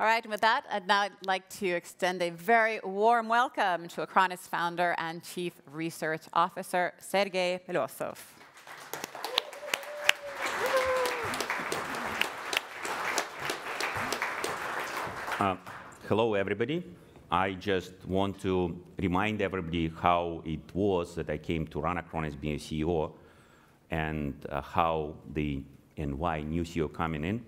All right, and with that, I'd now like to extend a very warm welcome to Acronis founder and chief research officer, Sergey Pelosov. Uh, hello, everybody. I just want to remind everybody how it was that I came to run Acronis being a CEO and uh, how the and why new CEO coming in.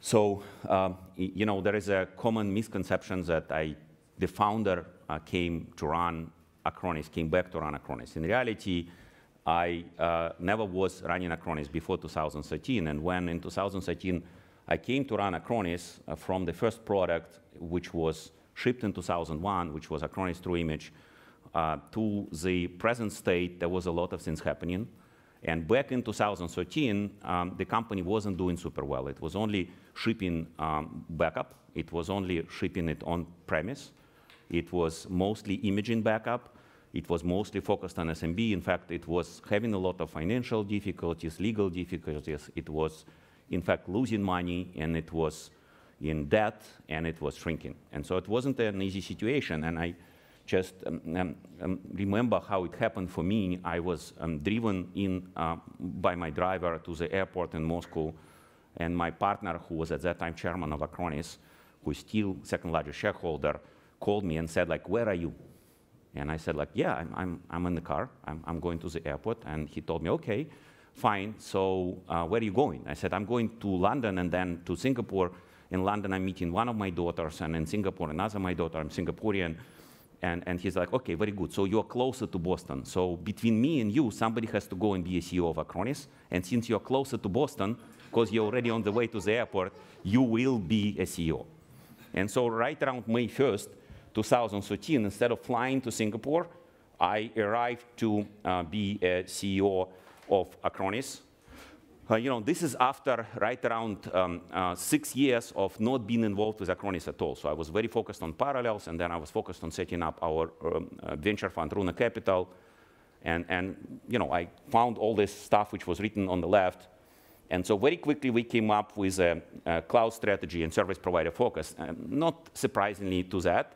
So, um, you know, there is a common misconception that I, the founder uh, came to run Acronis, came back to run Acronis. In reality, I uh, never was running Acronis before 2013. And when in 2013 I came to run Acronis uh, from the first product, which was shipped in 2001, which was Acronis True Image, uh, to the present state, there was a lot of things happening. And back in 2013, um, the company wasn't doing super well. It was only shipping um, backup. It was only shipping it on premise. It was mostly imaging backup. It was mostly focused on SMB. In fact, it was having a lot of financial difficulties, legal difficulties. It was, in fact, losing money, and it was in debt, and it was shrinking. And so it wasn't an easy situation. And I just um, um, um, remember how it happened for me. I was um, driven in uh, by my driver to the airport in Moscow, and my partner, who was at that time chairman of Acronis, who is still second largest shareholder, called me and said, like, where are you? And I said, like, yeah, I'm, I'm, I'm in the car. I'm, I'm going to the airport. And he told me, okay, fine. So uh, where are you going? I said, I'm going to London and then to Singapore. In London, I'm meeting one of my daughters, and in Singapore, another my daughter. I'm Singaporean. And, and he's like, okay, very good. So you're closer to Boston. So between me and you, somebody has to go and be a CEO of Acronis. And since you're closer to Boston, because you're already on the way to the airport, you will be a CEO. And so right around May 1st, 2013, instead of flying to Singapore, I arrived to uh, be a CEO of Acronis, uh, you know, this is after right around um, uh, six years of not being involved with Acronis at all. So I was very focused on parallels, and then I was focused on setting up our um, uh, venture fund, Runa Capital. And, and, you know, I found all this stuff which was written on the left. And so very quickly we came up with a, a cloud strategy and service provider focus. And uh, not surprisingly to that,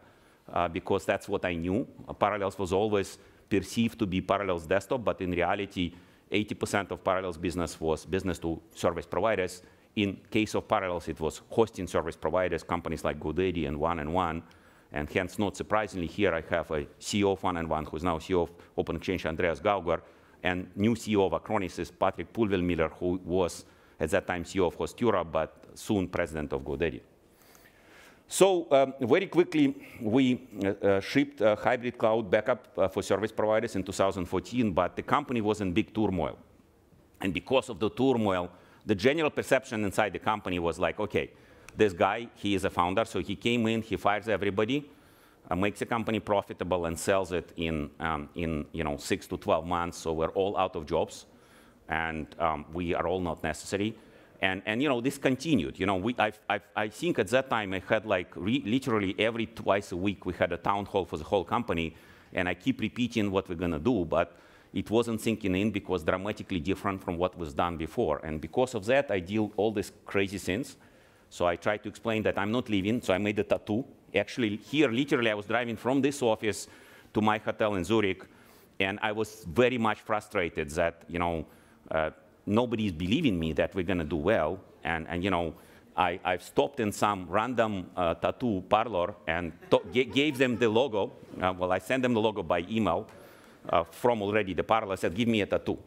uh, because that's what I knew. Uh, parallels was always perceived to be Parallels desktop, but in reality, 80% of Parallels business was business to service providers. In case of Parallels, it was hosting service providers, companies like GoDaddy and One and One. And hence, not surprisingly, here I have a CEO of One and One, who's now CEO of Open Exchange, Andreas Gauger, and new CEO of Acronis Patrick Pulvelmiller, who was at that time CEO of Hostura, but soon president of GoDaddy. So um, very quickly, we uh, uh shipped hybrid cloud backup uh, for service providers in 2014, but the company was in big turmoil. And because of the turmoil, the general perception inside the company was like, okay, this guy, he is a founder, so he came in, he fires everybody, uh, makes the company profitable and sells it in, um, in you know, six to 12 months, so we're all out of jobs, and um, we are all not necessary. And, and you know, this continued. You know, we, i i think at that time I had like literally every twice a week we had a town hall for the whole company. And I keep repeating what we're going to do, but it wasn't sinking in because dramatically different from what was done before. And because of that, I deal all these crazy things. So I tried to explain that I'm not leaving, so I made a tattoo. Actually, here, literally, I was driving from this office to my hotel in Zurich, and I was very much frustrated that, you know, uh, nobody's believing me that we're going to do well. And, and you know, I, I stopped in some random uh, tattoo parlor and gave them the logo. Uh, well, I sent them the logo by email uh, from already the parlor. I said, give me a tattoo.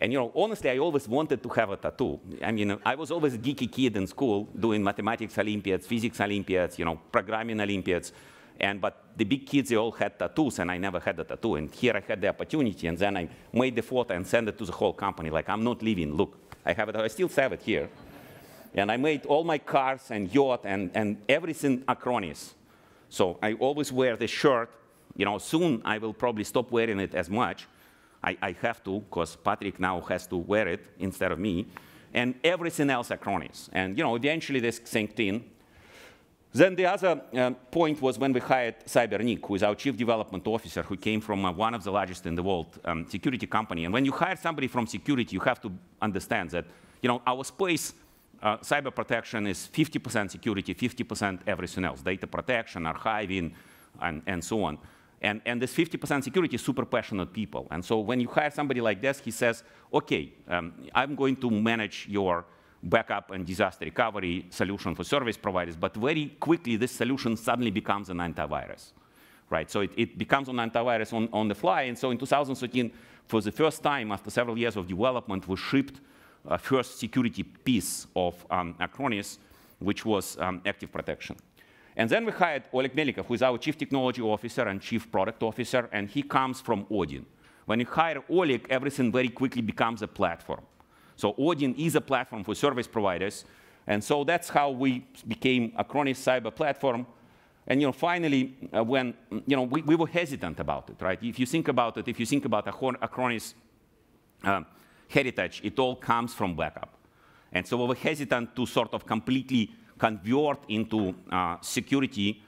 And you know, honestly, I always wanted to have a tattoo. I mean, I was always a geeky kid in school, doing mathematics Olympiads, physics Olympiads, you know, programming Olympiads. And but the big kids, they all had tattoos, and I never had a tattoo. And here I had the opportunity, and then I made the photo and sent it to the whole company. Like, I'm not leaving. Look, I have it. I still have it here. And I made all my cars and yacht and, and everything acronyms. So I always wear the shirt. You know, soon I will probably stop wearing it as much. I, I have to, because Patrick now has to wear it instead of me. And everything else acronyms. And, you know, eventually this sank in. Then the other uh, point was when we hired Cybernik, who is our chief development officer, who came from uh, one of the largest in the world um, security company. And when you hire somebody from security, you have to understand that you know, our space, uh, cyber protection is 50% security, 50% everything else, data protection, archiving, and, and so on. And, and this 50% security is super passionate people. And so when you hire somebody like this, he says, OK, um, I'm going to manage your backup and disaster recovery solution for service providers, but very quickly this solution suddenly becomes an antivirus. Right, so it, it becomes an antivirus on, on the fly, and so in 2013, for the first time after several years of development, we shipped a uh, first security piece of um, Acronis, which was um, active protection. And then we hired Oleg Melikov, who is our chief technology officer and chief product officer, and he comes from Odin. When you hire Oleg, everything very quickly becomes a platform. So Odin is a platform for service providers. And so that's how we became Acronis Cyber Platform. And you know, finally, uh, when you know, we, we, were hesitant about it, right? If you think about it, if you think about Acronis uh, heritage, it all comes from backup. And so we were hesitant to sort of completely convert into uh, security.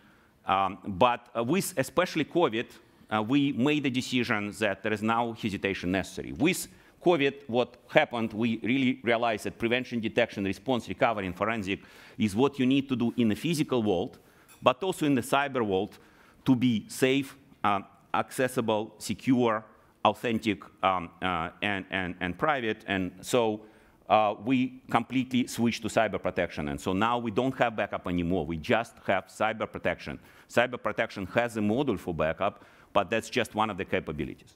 Um, but uh, with especially COVID, uh, we made the decision that there is now hesitation necessary. With COVID, what happened, we really realized that prevention, detection, response, recovery, and forensic is what you need to do in the physical world, but also in the cyber world to be safe, uh, accessible, secure, authentic, um, uh, and, and, and private. And so uh, we completely switched to cyber protection. And so now we don't have backup anymore. We just have cyber protection. Cyber protection has a module for backup, but that's just one of the capabilities.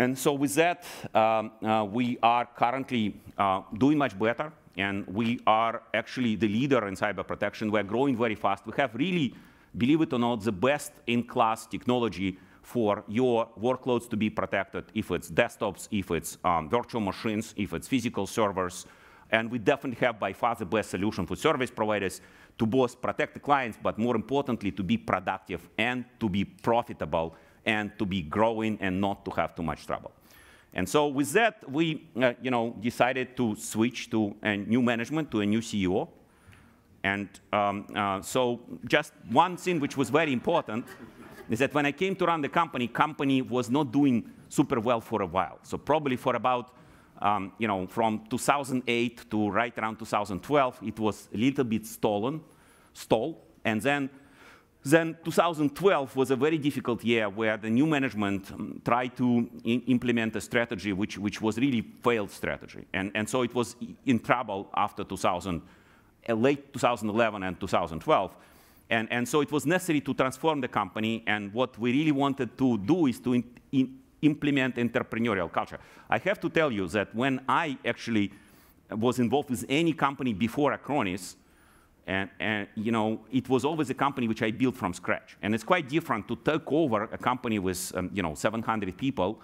And so with that, um, uh, we are currently uh, doing much better, and we are actually the leader in cyber protection. We're growing very fast. We have really, believe it or not, the best in class technology for your workloads to be protected, if it's desktops, if it's um, virtual machines, if it's physical servers. And we definitely have by far the best solution for service providers to both protect the clients, but more importantly, to be productive and to be profitable and to be growing and not to have too much trouble. And so with that, we uh, you know, decided to switch to a new management, to a new CEO. And um, uh, so just one thing which was very important is that when I came to run the company, company was not doing super well for a while. So probably for about, um, you know, from 2008 to right around 2012, it was a little bit stolen, stall, And then then 2012 was a very difficult year where the new management um, tried to implement a strategy which, which was really failed strategy. And, and so it was in trouble after 2000, uh, late 2011 and 2012. And, and so it was necessary to transform the company. And what we really wanted to do is to in, in implement entrepreneurial culture. I have to tell you that when I actually was involved with any company before Acronis, and, and, you know, it was always a company which I built from scratch. And it's quite different to take over a company with, um, you know, 700 people,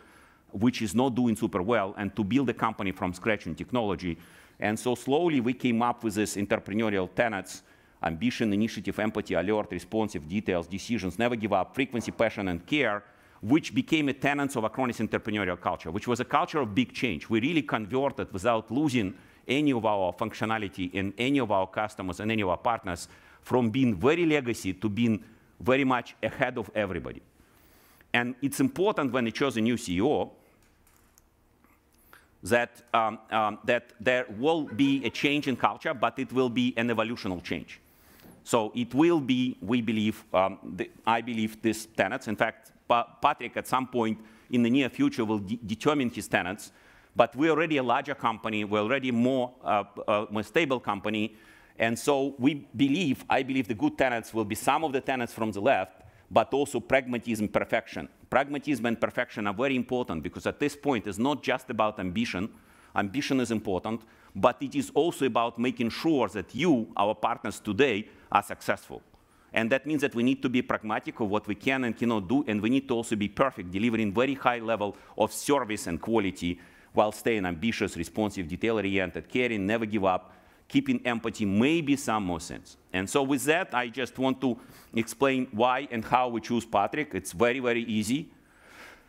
which is not doing super well, and to build a company from scratch in technology. And so slowly we came up with these entrepreneurial tenets, ambition, initiative, empathy, alert, responsive, details, decisions, never give up, frequency, passion, and care, which became a tenets of Acronis entrepreneurial culture, which was a culture of big change. We really converted without losing any of our functionality and any of our customers and any of our partners from being very legacy to being very much ahead of everybody. And it's important when you choose a new CEO that, um, um, that there will be a change in culture, but it will be an evolutional change. So it will be, we believe, um, the, I believe these tenets. In fact, pa Patrick at some point in the near future will de determine his tenets but we're already a larger company. We're already more, uh, uh, more stable company. And so we believe, I believe the good tenants will be some of the tenants from the left, but also pragmatism, perfection. Pragmatism and perfection are very important because at this point it's not just about ambition. Ambition is important, but it is also about making sure that you, our partners today, are successful. And that means that we need to be pragmatic of what we can and cannot do, and we need to also be perfect, delivering very high level of service and quality while staying ambitious, responsive, detail-oriented, caring, never give up, keeping empathy, maybe some more sense. And so with that, I just want to explain why and how we choose Patrick. It's very, very easy.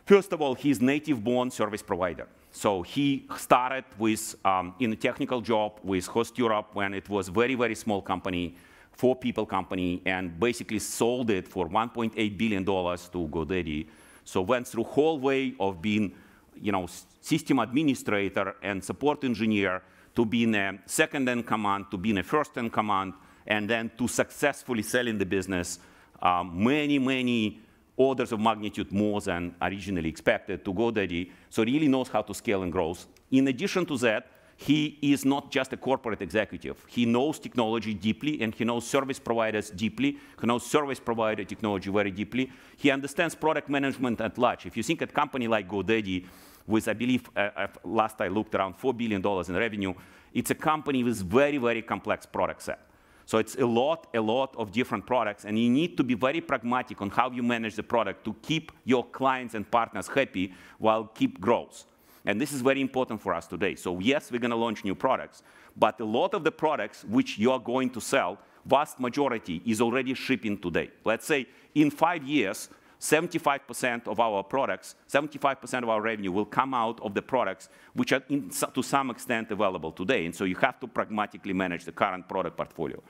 First of all, he's native-born service provider. So he started with, um, in a technical job with Host Europe when it was very, very small company, four people company, and basically sold it for $1.8 billion to GoDaddy. So went through whole way of being you know, system administrator and support engineer to being a second in command, to being a first in command, and then to successfully sell in the business um, many, many orders of magnitude more than originally expected to GoDaddy. So really knows how to scale and grow. In addition to that, he is not just a corporate executive. He knows technology deeply, and he knows service providers deeply. He knows service provider technology very deeply. He understands product management at large. If you think at a company like GoDaddy, with, I believe, uh, uh, last I looked, around $4 billion in revenue. It's a company with very, very complex product set. So it's a lot, a lot of different products, and you need to be very pragmatic on how you manage the product to keep your clients and partners happy while keep growth. And this is very important for us today. So yes, we're going to launch new products, but a lot of the products which you are going to sell, vast majority is already shipping today. Let's say in five years, 75% of our products, 75% of our revenue will come out of the products which are in, to some extent available today. And so you have to pragmatically manage the current product portfolio.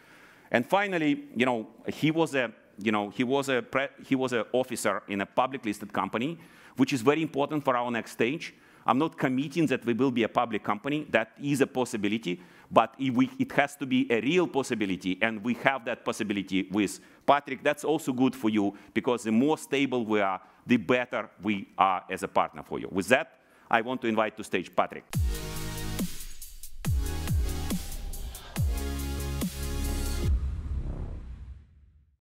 And finally, you know, he was a you know, he was a he was an officer in a public listed company, which is very important for our next stage I'm not committing that we will be a public company. That is a possibility, but it, we, it has to be a real possibility, and we have that possibility with Patrick. That's also good for you, because the more stable we are, the better we are as a partner for you. With that, I want to invite to stage Patrick.